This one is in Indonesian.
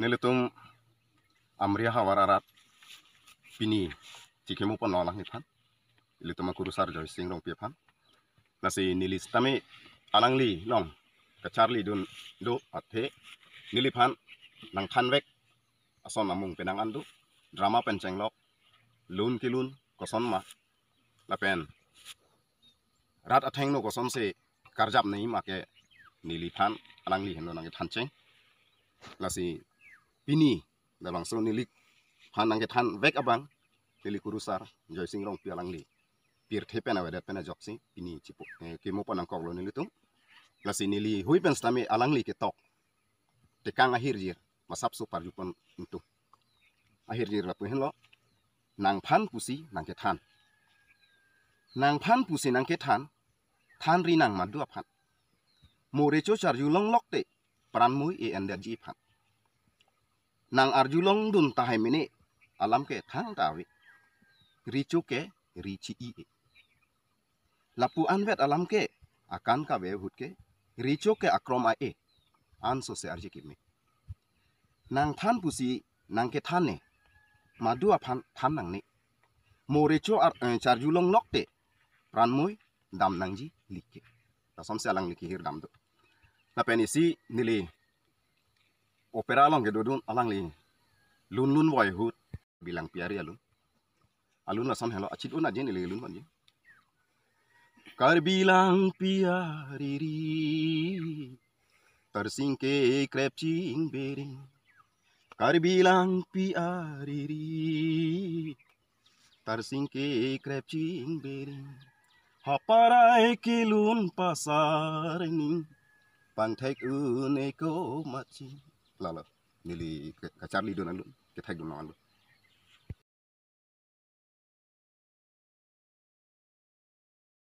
นี่ยเลยตุ้มอเมริกาวาราปีนี้ที่เขมุปนนอลังนี่พันเลยตุ้มมาคุรุสาร์จอยสิงห์ลงเพียพันนั่นสินิลิสตามีอาลังลีลองกับชาร์ลีดุนดูอัตเทนิลิพันนังคันเวกอสอนนำมุงเป็นนังอันดูดราม่าเป็นเชิงล็อกลุนกิลุนก็สอนมาและเป็นรัฐอัตเทงโนก็สอนสียการจับนี้มาแกนิลิพันอาลังลีเห็นโนนังยึดทันเชิงแ่ะสิ bini dalang sel nilik hanang ket han vek abang nilik kurusar joy sing rong pialang li pir the pena wedet pena joksi bini cipu eh, ke mo panang koklo nilitung lasi hui pen alang li ketok tekang akhir jir masap su jupon itu akhir jir lapu hen lo nang pan pusi nang ket han nang pan pusi nang ket han than ri nang madu apan mo recho char long lok te mui e ender ji nang arjulong dun tahem ini alam ke tang tawi ricu ke rici i e. lapu anwet alam ke akan ka wehut ke ricu ke akrom ai e. anso se arji kimi nang tan pusi nang ke tan ne madua phan tan nang ni ricu ar charjulong eh, pran moy dam nangji likke som se alang likihir dam do lapenisi nili opera long ke dudun alang li lun lun wai hut bilang piari alun alun na sam helo achit una jin le lun manji kar bilang piari ri singke krepcing bering kar bilang piari ri tersingke krepcing bering haparai kilun pasar ning, pantek uneko macing là là mili cái chát li đơn ăn luôn cái thành đồ nó luôn